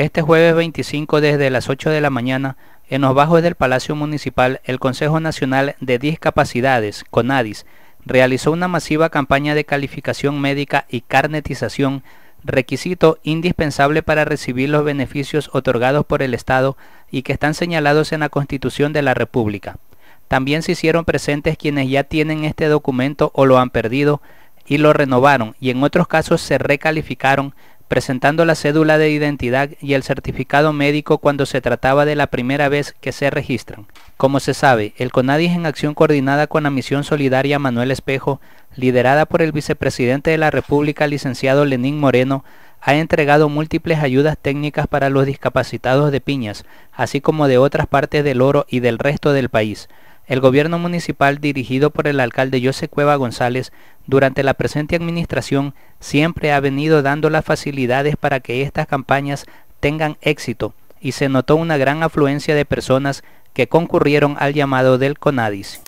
Este jueves 25 desde las 8 de la mañana, en los bajos del Palacio Municipal, el Consejo Nacional de Discapacidades, CONADIS, realizó una masiva campaña de calificación médica y carnetización, requisito indispensable para recibir los beneficios otorgados por el Estado y que están señalados en la Constitución de la República. También se hicieron presentes quienes ya tienen este documento o lo han perdido y lo renovaron y en otros casos se recalificaron presentando la cédula de identidad y el certificado médico cuando se trataba de la primera vez que se registran. Como se sabe, el CONADIS en acción coordinada con la Misión Solidaria Manuel Espejo, liderada por el vicepresidente de la República, licenciado Lenín Moreno, ha entregado múltiples ayudas técnicas para los discapacitados de Piñas, así como de otras partes del Oro y del resto del país. El gobierno municipal dirigido por el alcalde José Cueva González durante la presente administración siempre ha venido dando las facilidades para que estas campañas tengan éxito y se notó una gran afluencia de personas que concurrieron al llamado del CONADIS.